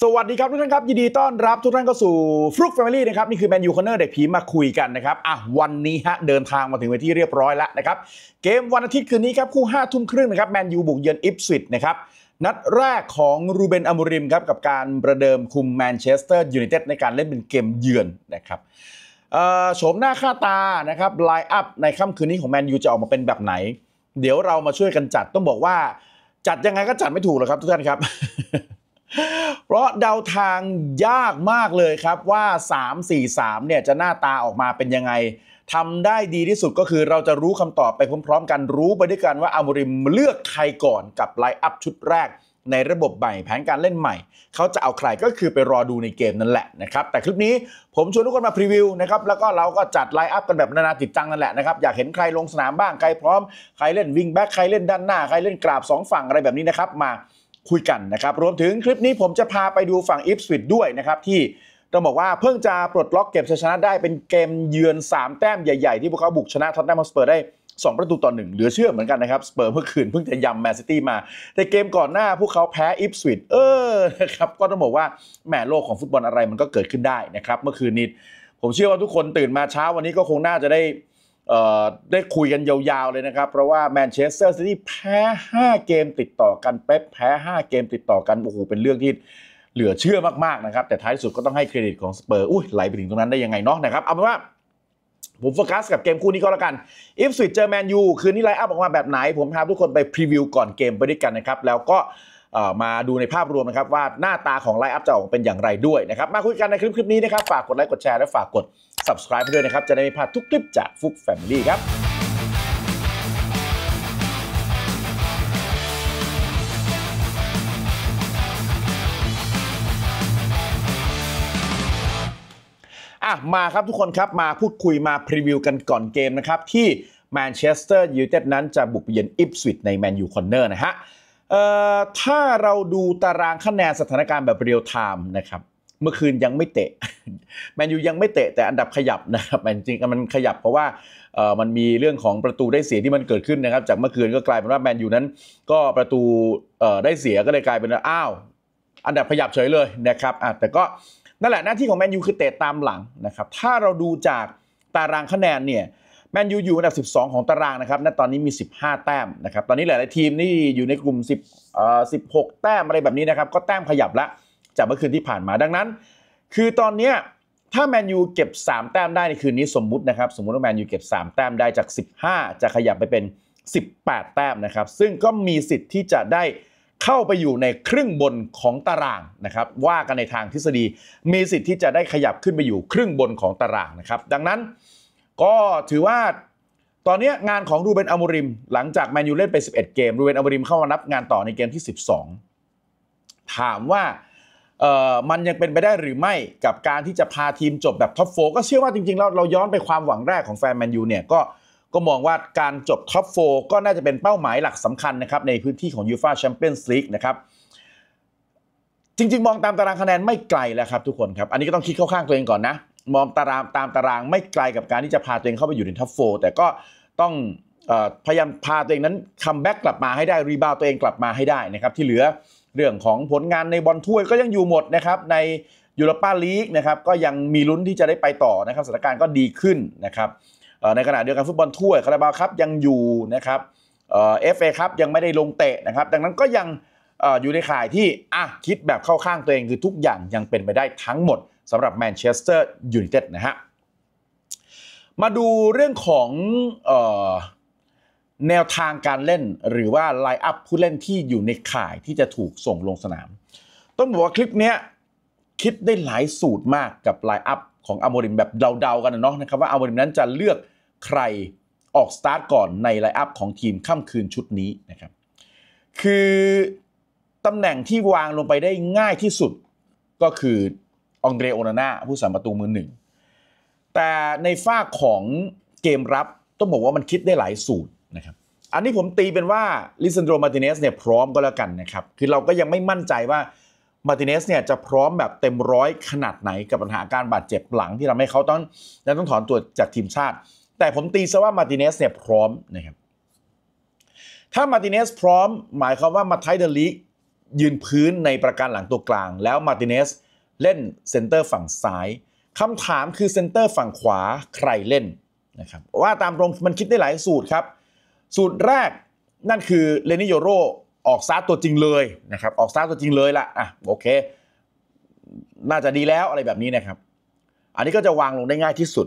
สวัสดีครับทุกท่านครับ ยินดีต้อนรับทุกท่านเข้าสู่ฟลุกแฟมิลี่นะครับนี่คือแมนยูคอนเนอร์เด็กผีมาคุยกันนะครับอ่ะวันนี้ฮะเดินทางมาถึงเวที่เรียบร้อยแล้วนะครับ เกมวันอาทิตย์คืนนี้ครับ คู่ห้าทุ่มครึ่งนะครับแมนยูบุกเยือนอิฟสวิตนะครับนัดแรกของรูเบนอมูริมครับกับการประเดิมคุมแมนเชสเตอร์ยูไนเต็ดในการเล่นเป็นเกมเยือนนะครับโฉมหน้าค่าตานะครับไลน์อัพในค่ำคืนนี้ของแมนยูจะออกมาเป็นแบบไหนเดี๋ยวเรามาช่วยกันจัดต้องบอกว่าจัดยังไงก็จัดไม่ถูกหรอกครับทุกท่านครับเพราะเดาทางยากมากเลยครับว่า 3-4-3เนี่ยจะหน้าตาออกมาเป็นยังไงทำได้ดีที่สุดก็คือเราจะรู้คำตอบไปพร้อมๆกันรู้ไปด้วยกันว่าอามริมเลือกใครก่อนกับไล์อัพชุดแรก ในระบบใหม่แผนการเล่นใหม่ เขาจะเอาใครก็คือไปรอดูในเกมนั่นแหละนะครับ แต่คลิปนี้ผมชวนทุกคนมาพรีวิวนะครับ แล้วก็เราก็จัดไล์อัพกันแบบนานาจิดจังนั่นแหละนะครับอยากเห็นใครลงสนามบ้างใครพร้อมใครเล่นวิงแบ็คใครเล่นด้านหน้าใครเล่นกราบ 2 ฝั่งอะไรแบบนี้นะครับมาคุยกันนะครับ รวมถึงคลิปนี้ผมจะพาไปดูฝั่งอิฟสวิตด้วยนะครับ ที่ต้องบอกว่าเพิ่งจะปลดล็อกเก็บชัยชนะได้เป็นเกมเยือน 3 แต้มใหญ่ๆ ที่พวกเขาบุกชนะท็อตแนมสเปอร์ได้ 2 ประตูต่อหนึ่งเหลือเชื่อเหมือนกันนะครับสเปอร์เมื่อคืนเพิ่งจะยำแมนซิตี้มา แต่เกมก่อนหน้าพวกเขาแพ้อิฟสวิตเออนะครับก็ต้องบอกว่าแหมโลกของฟุตบอลอะไรมันก็เกิดขึ้นได้นะครับเมื่อคืนนี้ผมเชื่อว่าทุกคนตื่นมาเช้าวันนี้ก็คงน่าจะได้ได้คุยกันยาวๆเลยนะครับ เพราะว่าแมนเชสเตอร์ซิตี้แพ้ 5 เกมติดต่อกันเป๊ปแพ้ 5 เกมติดต่อกันโอ้โหเป็นเรื่องที่เหลือเชื่อมากๆนะครับแต่ท้ายสุดก็ต้องให้เครดิตของสเปอร์อุ้ยไหลไปถึงตรงนั้นได้ยังไงเนาะนะครับ เอาเป็นว่า ผมโฟกัสกับเกมคู่นี้ก็แล้วกันอิฟสวิตเจอแมนยูคืนนี้ไลฟ์อัพออกมาแบบไหน ผมพาทุกคนไปพรีวิวก่อนเกมไปด้วยกันนะครับ แล้วก็มาดูในภาพรวมนะครับ ว่าหน้าตาของไลฟ์อัพจะออกเป็นอย่างไรด้วยนะครับมาคุยกันในคลิปคลิปนี้นะครับฝากกดไลค์กดแชร์และฝากกด subscribe ด้วยนะครับ จะได้ไม่พลาดทุกคลิปจากฟุก Family ครับ อ่ะ มาครับทุกคนครับ มาพูดคุยมาพรีวิวกันก่อนเกมนะครับ ที่แมนเชสเตอร์ยูไนเต็ดนั้นจะบุกเยือนอิปสวิตในแมนยูคอนเนอร์นะฮะถ้าเราดูตารางคะแนนสถานการณ์แบบเรียลไทม์นะครับเมื่อคืนยังไม่เตะแมนยูยังไม่เตะแต่อันดับขยับนะครับจริงๆมันขยับ เพราะว่ามันมีเรื่องของประตูได้เสียที่มันเกิดขึ้นนะครับ จากเมื่อคืนก็กลายเป็นว่าแมนยูนั้น ก็ประตูได้เสียก็เลยกลายเป็นว่าอ้าวอันดับขยับเฉยเลยนะครับแต่ก็นั่นแหละหน้าที่ของแมนยูคือเตะตามหลังนะครับถ้าเราดูจากตารางคะแนนเนี่ยแมนยูอยู่อันดับ 12 ของตารางนะครับณตอนนี้มี 15 แต้มนะครับตอนนี้หลายๆทีมนี่อยู่ในกลุ่ม10เอ่อ16 แต้มอะไรแบบนี้นะครับก็แต้มขยับละจากเมื่อคืนที่ผ่านมาดังนั้น คือตอนนี้ถ้าแมนยูเก็บ 3 แต้มได้ในคืนนี้สมมุตินะครับ สมมุติว่าแมนยูเก็บ 3 แต้มได้จาก 15 จะขยับไปเป็น 18 แต้มนะครับ ซึ่งก็มีสิทธิ์ที่จะได้เข้าไปอยู่ในครึ่งบนของตารางนะครับว่ากันในทางทฤษฎีมีสิทธิ์ที่จะได้ขยับขึ้นไปอยู่ครึ่งบนของตารางนะครับดังนั้นก็ถือว่าตอนนี้งานของรูเบนอัมริมหลังจากแมนยูเล่นไป11เกมรูเบนอัมริม เข้ามานับงานต่อในเกมที่ 12 ถามว่ามันยังเป็นไปได้หรือไม่กับการที่จะพาทีมจบแบบท็อปโฟก็เชื่อว่าจริงๆเราเราย้อนไปความหวังแรกของแฟนแมนยูเนี่ยก็ก็มองว่าการจบท็อปโฟก็น่าจะเป็นเป้าหมายหลักสำคัญนะครับในพื้นที่ของยูฟาแชมเปี้ยนส์ลีกนะครับ จริง ๆ มองตามตารางคะแนนไม่ไกลแล้วครับทุกคนครับอันนี้ก็ต้องคิดเข้าข้างตัวเองก่อนนะ มองตารางตามตารางไม่ไกลกับการที่จะพาตัวเองเข้าไปอยู่ในท็อปโฟแต่ก็ต้องพยายามพาตัวเองนั้นคัมแบ็กกลับมาให้ได้รีบาวตัวเองกลับมาให้ได้นะครับที่เหลือเรื่องของผลงานในบอลถ้วยก็ยังอยู่หมดนะครับ ในยูโรปาลีกนะครับก็ยังมีลุ้นที่จะได้ไปต่อนะครับสถานการณ์ก็ดีขึ้นนะครับในขณะเดียวกันฟุตบอลถ้วยคาราบาวครับยังอยู่นะครับเอฟเอครับยังไม่ได้ลงเตะนะครับ ดังนั้นก็ยังอยู่ในข่ายที่อ่ะคิดแบบเข้าข้างตัวเองคือทุกอย่างยังเป็นไปได้ทั้งหมดสำหรับแมนเชสเตอร์ยูไนเต็ดนะฮะมาดูเรื่องของแนวทางการเล่นหรือว่าไลอัพผู้เล่นที่อยู่ในข่ายที่จะถูกส่งลงสนาม ต้องบอกว่าคลิปนี้คิดได้หลายสูตรมากกับไลอัพของอโมริมแบบเดาๆกันนะเนาะนะครับว่าอโมริมนั้นจะเลือกใครออกสตาร์ทก่อนในไลอัพของทีมค่ำคืนชุดนี้นะครับ คือตำแหน่งที่วางลงไปได้ง่ายที่สุดก็คือองเดรโอนาน่าผู้สามประตูมือหนึ่งแต่ในฝ้าของเกมรับต้องบอกว่ามันคิดได้หลายสูตรนะครับอันนี้ผมตีเป็นว่าลิซันโดมาติเนสเนี่ยพร้อมก็แล้วกันนะครับ คือเราก็ยังไม่มั่นใจว่ามาติเนสเนี่ยจะพร้อมแบบเต็มร้อยขนาดไหน กับปัญหาการบาดเจ็บหลังที่ทำให้เขาต้องต้องถอนตัวจากทีมชาติ แต่ผมตีซะว่ามาติเนสเนี่ยพร้อมนะครับ ถ้ามาติเนสพร้อมหมายความว่ามาไทเดลิกยืนพื้นในประการหลังตัวกลาง แล้วมาติเนสเล่นเซนเตอร์ฝั่งซ้าย คำถามคือเซนเตอร์ฝั่งขวาใครเล่นนะครับ ว่าตามตรงมันคิดได้หลายสูตรครับสูตรแรกนั่นคือเลนิโยโรออกซ้าตัวจริงเลยนะครับออกซ้าตัวจริงเลยละอ่ะโอเคน่าจะดีแล้วอะไรแบบนี้นะครับ อันนี้ก็จะวางลงได้ง่ายที่สุด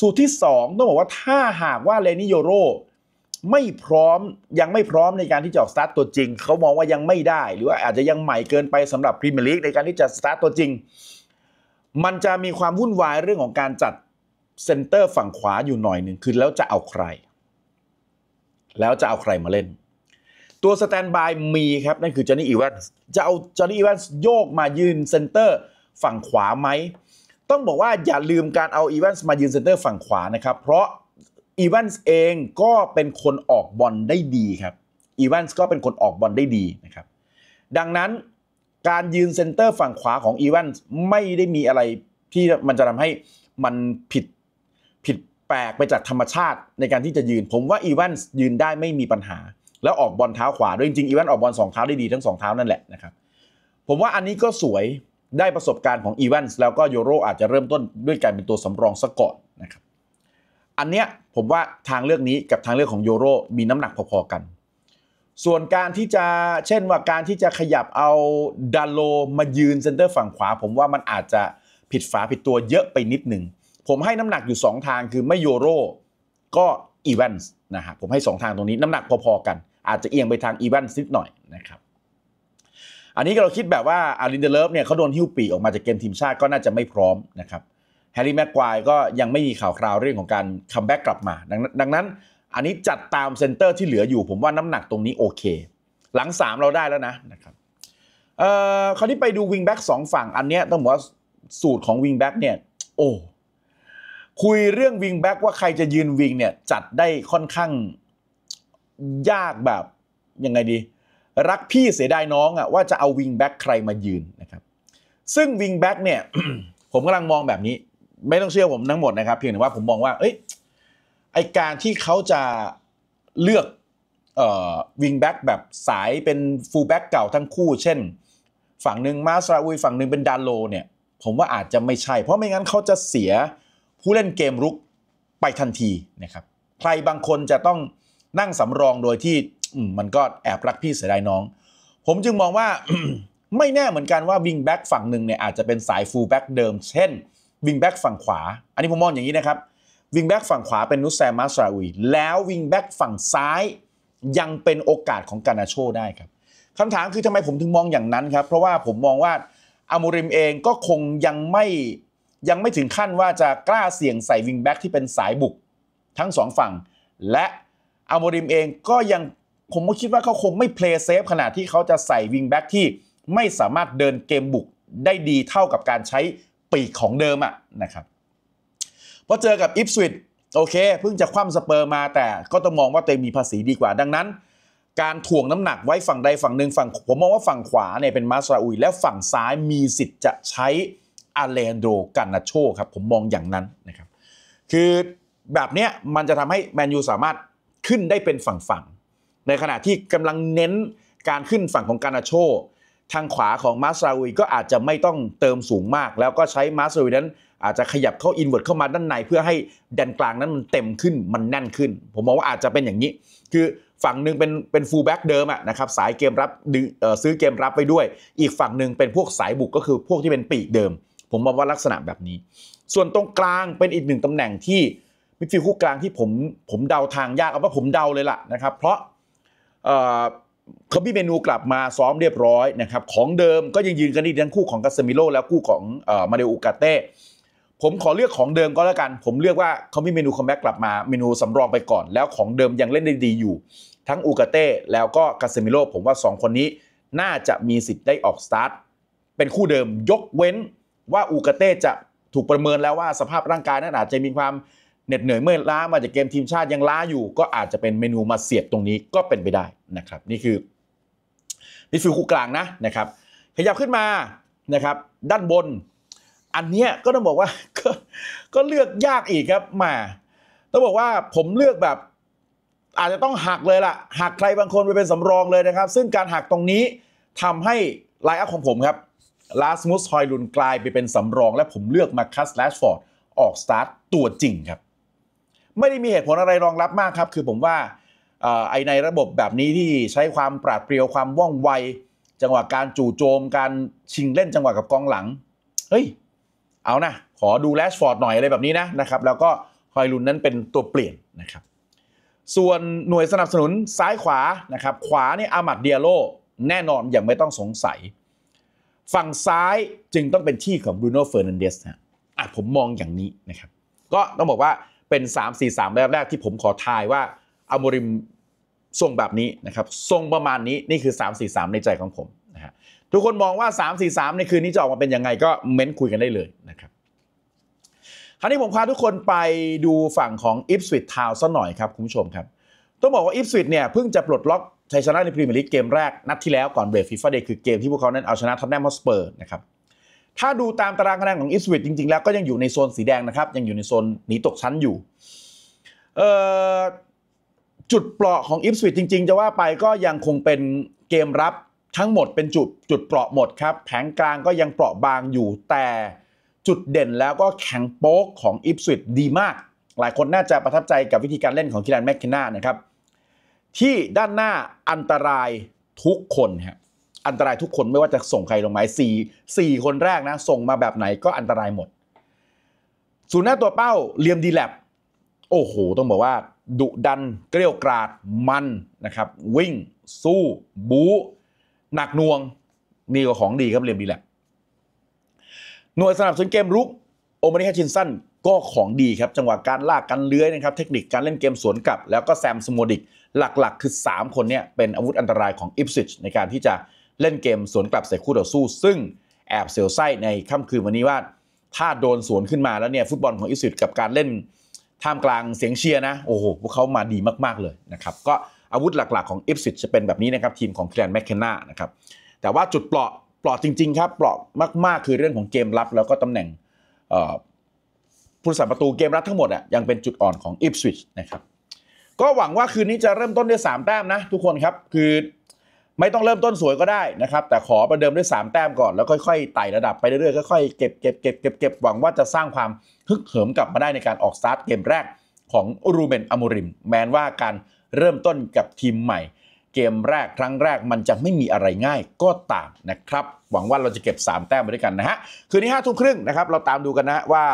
สูตรที่2ต้องบอกว่าถ้าหากว่าเลนิโยโรไม่พร้อมยังไม่พร้อมในการที่จะออกสตาร์ทตัวจริงเขามองว่ายังไม่ได้หรือว่าอาจจะยังใหม่เกินไปสำหรับพรีเมียร์ลีกในการที่จะสตาร์ทตัวจริง มันจะมีความวุ่นวายเรื่องของการจัดเซนเตอร์ฝั่งขวาอยู่หน่อยหนึ่งคือแล้วจะเอาใครแล้วจะเอาใครมาเล่น ตัวสแตนบายมีครับนั่นคือจอห์นนี่อีแวนส์จะเอาจอห์นนี่อีแวนส์โยกมายืนเซนเตอร์ฝั่งขวาไหมต้องบอกว่าอย่าลืมการเอาอีแวนส์มายืนเซนเตอร์ฝั่งขวานะครับ เพราะอีแวนส์เอง ก็เป็นคนออกบอลได้ดีครับอีแวนส์ก็เป็นคน ออกบอลได้ดีนะครับ ดังนั้นการยืนเซนเตอร์ฝั่งขวาของอีแวนส์ไม่ได้มีอะไรที่มันจะทำให้มันผิดแปลกไปจากธรรมชาติในการที่จะยืน ผมว่าอีวานสยืนได้ไม่มีปัญหา แล้วออกบอลเท้าขวา ด้วยจริงๆอีวานออกบอลสองเท้าได้ดีทั้งสองเท้านั่นแหละนะครับผมว่าอันนี้ก็สวยได้ประสบการณ์ของอีวานส์แล้วก็ยูโรอาจจะเริ่มต้นด้วยการเป็นตัวสำรองซะก่อนนะครับอันเนี้ยผมว่าทางเลือกนี้กับทางเลือกของยูโรมีน้ำหนักพอๆกัน ส่วนการที่จะเช่นว่าการที่จะขยับเอาดัลโลมายืนเซนเตอร์ฝั่งขวาผมว่ามันอาจจะผิดฝาผิดตัวเยอะไปนิดหนึ่งผมให้น้ำหนักอยู่ 2 ทางคือ ไม่ยูโรก็อีเวนส์นะฮะผมให้ 2 ทางตรงนี้น้ำหนักพอๆกัน อาจจะเอียงไปทางอีเวนต์นิดหน่อยนะครับ อันนี้เราคิดแบบว่า อารินเดเลฟเนี่ยเขาโดนหิ้วปีออกมาจากเกมทีมชาติก็น่าจะไม่พร้อมนะครับ แฮร์รี่แม็กควายก็ยังไม่มีข่าวคราวเรื่องของการคัมแบ็กกลับมา ดังนั้นอันนี้จัดตามเซนเตอร์ที่เหลืออยู่ผมว่าน้ำหนักตรงนี้โอเค หลัง 3 เราได้แล้วนะนะครับเอ่อคราวนี้ไปดูวิงแบ็กสองฝั่ง อันเนี้ยต้องบอกว่าสูตรของวิงแบ็กเนี่ยโอ้คุยเรื่องวิงแบ็กว่าใครจะยืนวิงเนี่ย จัดได้ค่อนข้างยากแบบ ยังไงดี รักพี่เสียดายน้องอะว่าจะเอาวิงแบ็กใครมายืนนะครับซึ่งวิงแบ็กเนี่ย ผมกำลังมองแบบนี้ไม่ต้องเชื่อผมทั้งหมดนะครับเพียงแต่ว่าผมมองว่าเอ้ยไอการที่เขาจะเลือกวิงแบ็กแบบสายเป็นฟูลแบ็กเก่าทั้งคู่ เช่น ฝั่งหนึ่งมาสราอุยฝั่งหนึ่งเป็นดาโลเนี่ย ผมว่าอาจจะไม่ใช่เพราะไม่งั้นเขาจะเสียผู้เล่นเกมรุกไปทันทีนะครับ ใครบางคนจะต้องนั่งสำรองโดยที่มันก็แอบรักพี่เสียดายน้อง ผมจึงมองว่าไม่แน่เหมือนกันว่าวิงแบ็กฝั่งหนึ่งเนี่ยอาจจะเป็นสายฟูลแบ็กเดิม เช่นวิงแบ็กฝั่งขวา อันนี้ผมมองอย่างนี้นะครับวิงแบ็กฝั่งขวาเป็นนุสแซมาสราอุยแล้ววิงแบ็กฝั่งซ้ายยังเป็นโอกาสของกานาโชได้ครับคำถามคือทำไมผมถึงมองอย่างนั้นครับเพราะว่าผมมองว่าอามูริมเองก็คงยังไม่ยังไม่ถึงขั้นว่าจะกล้าเสี่ยงใส่วิงแบ็กที่เป็นสายบุกทั้งสองฝั่ง และอัลโมริมเองก็ยังผมก็คิดว่าเขาคงไม่เพลย์เซฟขนาดที่เขาจะใส่วิงแบ็กที่ไม่สามารถเดินเกมบุก ได้ดีเท่ากับการใช้ปีกของเดิมอะนะครับพอเจอกับอิฟสวิตโอเคเพิ่งจะคว่ำสเปอร์มาแต่ก็ต้องมองว่าตัวเองมีภาษีดีกว่าดังนั้น การถ่วงน้ำหนักไว้ฝั่งใดฝั่งหนึ่งฝั่งผมมองว่าฝั่งขวาเนี่ยเป็นมาสราอุย และฝั่งซ้ายมีสิทธิ์จะใช้อาเลนโด กานาโชครับ ผมมองอย่างนั้นนะครับ คือแบบเนี้ยมันจะทำให้แมนยูสามารถขึ้นได้เป็นฝั่งๆ ในขณะที่กำลังเน้นการขึ้นฝั่งของกานาโชทางขวาของมาสราวีก็อาจจะไม่ต้องเติมสูงมาก แล้วก็ใช้มาสราวีนั้นอาจจะขยับเข้าอินเวอร์ตเข้ามาด้านในเพื่อให้แดนกลางนั้นมันเต็มขึ้น มันแน่นขึ้น ผมมองว่าอาจจะเป็นอย่างนี้ คือฝั่งหนึ่งเป็นเป็นฟูลแบ็กเดิมอะนะครับ สายเกมรับซื้อเกมรับไปด้วย อีกฝั่งหนึ่งเป็นพวกสายบุกก็คือพวกที่เป็นปีกเดิมผมมองว่าลักษณะแบบนี้ ส่วนตรงกลางเป็นอีกหนึ่งตำแหน่งที่มิดฟิลด์คู่กลางที่ผมผมเดาทางยากเอาว่าผมเดาเลยล่ะนะครับ เพราะเขาพี่เมนูกลับมาซ้อมเรียบร้อยนะครับของเดิมก็ยังยืนกันดีทั้งคู่ของกาเซมิโลแล้วคู่ของมาเดลอูกาเต้ผมขอเลือกของเดิมก็แล้วกันผมเลือกว่าเขามีเมนูคอมแบ็กกลับมาเมนูสำรองไปก่อน แล้วของเดิมยังเล่นได้ดีอยู่ ทั้งอูกาเต้แล้วก็กาเซมิโลผมว่า 2 คนนี้น่าจะมีสิทธิ์ได้ออกสตาร์ทเป็นคู่เดิมยกเว้นว่าอูกาเต้จะถูกประเมินแล้วว่าสภาพร่างกายนั้นอาจจะมีความเหน็ดเหนื่อยเมื่อล้า มาจากเกมทีมชาติยังล้าอยู่ ก็อาจจะเป็นเมนูมาเสียบตรงนี้ก็เป็นไปได้นะครับ นี่คือมิดฟิลด์คู่กลางนะนะครับ ขยับขึ้นมานะครับ ด้านบน อันเนี้ยก็ต้องบอกว่ากก็เลือกยากอีกครับมาต้องบอกว่าผมเลือกแบบ อาจจะต้องหักเลยล่ะหักใครบางคนไปเป็นสำรองเลยนะครับ ซึ่งการหักตรงนี้ทำให้ไลน์อัพของผมครับลาสมุสฮอยลุนกลายไปเป็นสำรอง และผมเลือกมาคัสแลชฟอร์ดออกสตาร์ทตัวจริงครับ ไม่ได้มีเหตุผลอะไรรองรับมากครับ คือผมว่าไอในระบบแบบนี้ที่ใช้ความปราดเปรียว ความว่องไว จังหวะการจู่โจมการชิงเล่นจังหวะกับกองหลังเฮ้ยเอานะ ขอดูแลชฟอร์ดหน่อยอะไรแบบนี้นะนะครับ แล้วก็ฮอยลุนนั้นเป็นตัวเปลี่ยนนะครับ ส่วนหน่วยสนับสนุนซ้ายขวานะครับขวาเนี่ยอามัดเดียโลแน่นอนอย่างไม่ต้องสงสัยฝั่งซ้ายจึงต้องเป็นที่ของบรูโน่เฟอร์นันเดสนะผมมองอย่างนี้นะครับ ก็ต้องบอกว่าเป็น 3 4 3 แบบแรกที่ผมขอทายว่าอามริมทรงแบบนี้นะครับทรงประมาณนี้นี่คือ 3 4 3 ในใจของผมนะฮะทุกคนมองว่า 3 4 3 ในคืนนี้จะออกมาเป็นยังไงก็เม้นคุยกันได้เลยนะครับคราวนี้ผมพาทุกคนไปดูฝั่งของอิฟสวิตทาวซะหน่อยครับคุณผู้ชมครับ ต้องบอกว่าอิฟสวิตเนี่ยเพิ่งจะปลดล็อกชัยชนะในพรีเมียร์ลีกเกมแรกนัดที่แล้วก่อนเบรกฟีฟ่าเดย์คือเกมที่พวกเขานั้นเอาชนะท็อตแนมฮอสเปอร์นะครับถ้าดูตามตารางคะแนนของอิสวิทจริง ๆ แล้วก็ยังอยู่ในโซนสีแดงนะครับยังอยู่ในโซนหนีตกชั้นอยู่ จุดเปราะของอิสวิทจริง ๆ จะว่าไปก็ยังคงเป็นเกมรับทั้งหมดเป็นจุด จุดเปราะหมดครับ แผงกลางก็ยังเปราะบางอยู่แต่จุดเด่นแล้วก็แข็งโป๊กของอิปสวิตดีมาก หลายคนน่าจะประทับใจกับวิธีการเล่นของคิรันแมคเคน่านะครับที่ด้านหน้าอันตรายทุกคนฮะอันตรายทุกคนไม่ว่าจะส่งใครลงไม้สี่สี่คนแรกนะส่งมาแบบไหนก็อันตรายหมดศูนย์หน้าตัวเป้าเลียมดีแลบโอ้โหต้องบอกว่า ดุดัน เกลียวกราดมันนะครับวิ่งสู้ บู หนักน่วงนี่ก็ของดีครับเลียมดีแลบหน่วยสนับสนุนเกมรุกโอมานิคาชินสันก็ของดีครับจังหวะการลากกันเลื้อยนะครับเทคนิคการเล่นเกมสวนกลับ แล้วก็แซมสมดิกหลักๆคือ 3 คนเนี่ยเป็นอาวุธอันตรายของอิฟซิชในการที่จะเล่นเกมสวนกลับใส่คู่ต่อสู้ ซึ่งแอบเสียวไส้ในค่ำคืนวันนี้ว่าถ้าโดนสวนขึ้นมาแล้วเนี่ย ฟุตบอลของอิฟซิชกับการเล่นท่ามกลางเสียงเชียร์นะโอ้โหพวกเขามาดีมากๆเลยนะครับ ก็อาวุธหลัก ๆของอิฟซิชจะเป็นแบบนี้นะครับ ทีมของแคลนแมคเคนนานะครับแต่ว่าจุดเปราะเปราะจริง ๆ ครับเปราะมาก ๆ คือเรื่องของเกมรับ แล้วก็ตำแหน่งผู้สาประตูเกมรับทั้งหมดอ่ะยังเป็นจุดอ่อนของอิฟซิชนะครับก็หวังว่าคืนนี้จะเริ่มต้นด้วย 3 แต้มนะทุกคนครับ คือไม่ต้องเริ่มต้นสวยก็ได้นะครับ แต่ขอประเดิมด้วย 3 แต้มก่อนแล้วค่อยๆไต่ระดับไปเรื่อยๆค่อยๆเก็บเก็บเก็บเก็บเก็บหวังว่าจะสร้างความฮึกเหิมกลับมาได้ในการออกสตาร์ทเกมแรกของรูเบนอมูริม แม้ว่าการเริ่มต้นกับทีมใหม่เกมแรกครั้งแรกมันจะไม่มีอะไรง่ายก็ตามนะครับ หวังว่าเราจะเก็บ 3 แต้มไปด้วยกันนะฮะคืนนี้ห้าทุ่มครึ่งนะครับเราตามดูกันนะว่า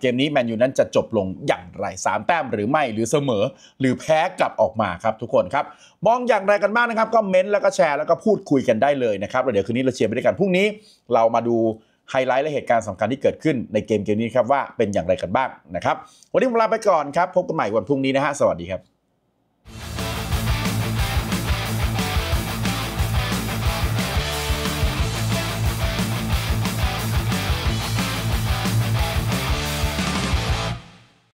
เกมนี้แมนยูนั้นจะจบลงอย่างไร3แต้มหรือไม่หรือเสมอ หรือแพ้กลับออกมาครับทุกคนครับมองอย่างไรกันบ้างนะครับก็เม้นแล้วก็แชร์แล้วก็พูดคุยกันได้เลยนะครับเดี๋ยวคืนนี้เราเชียร์ไปด้วยกัน พรุ่งนี้เรามาดูไฮไลท์และเหตุการณ์สำคัญที่เกิดขึ้นในเกมเกมนี้ครับว่าเป็นอย่างไรกันบ้างนะครับวันนี้ผมลาไปก่อนครับพบกันใหม่วันพรุ่งนี้นะฮะสวัสดีครับ